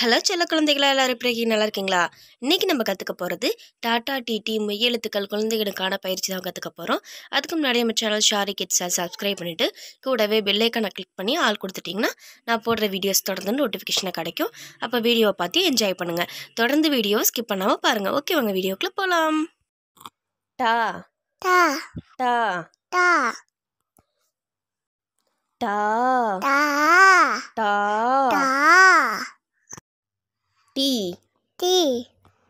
hello செல்ல குழந்தைகளா எல்லாரும் எப்படி நல்லா இருக்கீங்களா இன்றைக்கி நம்ம கற்றுக்க போகிறது டாடா டிடி மெய்யெழுத்துக்கள் குழந்தைகளுக்கான பயிற்சி தான் கற்றுக்க போகிறோம் அதுக்கு முன்னாடி நம்ம சேனல் ஷாரி கிட்ஸை சப்ஸ்கிரைப் பண்ணிவிட்டு கூடவே பெல்லைக்கான கிளிக் பண்ணி ஆள் கொடுத்துட்டிங்கன்னா நான் போடுற வீடியோஸ் தொடர்ந்து நோட்டிஃபிகேஷனை கிடைக்கும் அப்போ வீடியோவை பார்த்து என்ஜாய் பண்ணுங்கள் தொடர்ந்து வீடியோவை ஸ்கிப் பண்ணாமல் பாருங்கள் ஓகே வாங்க வீடியோக்குள்ளே போகலாம் டா டா டா டா டா டா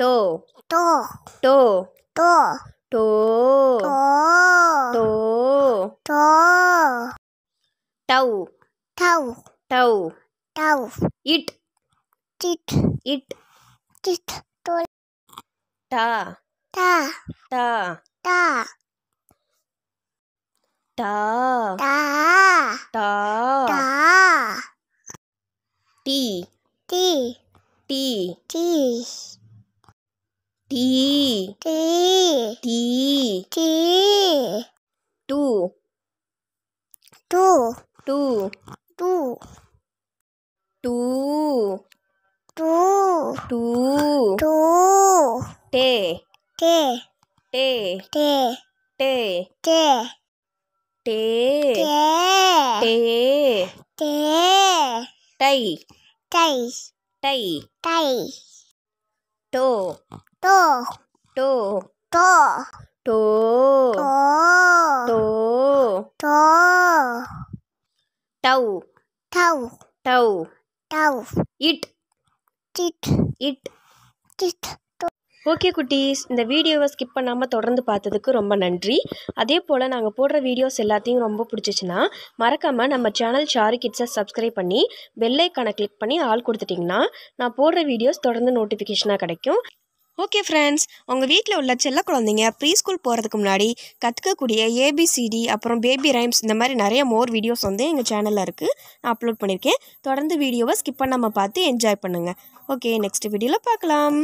tô tô tô tô tô tô tô tàu tàu tàu tàu it it it it tô ta ta ta ta ta ta ta ta ti ti ti ti D D D D，do do do do do do do do，t t t t t t t t t t t tay tay tay tay，to டோ டோ டோ டோ டோ டோ டவ் டவ் டவ் டவ் இட் டிட் இட் டிட் ஓகே குட்டீஸ் இந்த வீடியோவை ஸ்கிப் பண்ணாமல் தொடர்ந்து பார்த்ததுக்கு ரொம்ப நன்றி அதே போல் நாங்கள் போடுற வீடியோஸ் எல்லாத்தையும் ரொம்ப பிடிச்சிச்சின்னா மறக்காமல் நம்ம சேனல் ஷாரு கிட்ஸை சப்ஸ்கிரைப் பண்ணி பெல்லைக்கானை கிளிக் பண்ணி ஆள் கொடுத்துட்டிங்கன்னா நான் போடுற வீடியோஸ் தொடர்ந்து நோட்டிஃபிகேஷனாக கிடைக்கும் ஓகே ஃப்ரெண்ட்ஸ் உங்கள் வீட்டில் உள்ள செல்ல குழந்தைங்க ப்ரீ ஸ்கூல் போகிறதுக்கு முன்னாடி கற்றுக்கக்கூடிய ஏபிசிடி அப்புறம் பேபி ரைம்ஸ் இந்த மாதிரி நிறைய மோர் வீடியோஸ் வந்து எங்கள் சேனலில் இருக்குது நான் அப்லோட் பண்ணியிருக்கேன் தொடர்ந்து வீடியோவை ஸ்கிப் பண்ணாமல் பார்த்து என்ஜாய் பண்ணுங்கள் ஓகே நெக்ஸ்ட் வீடியோவில் பார்க்கலாம்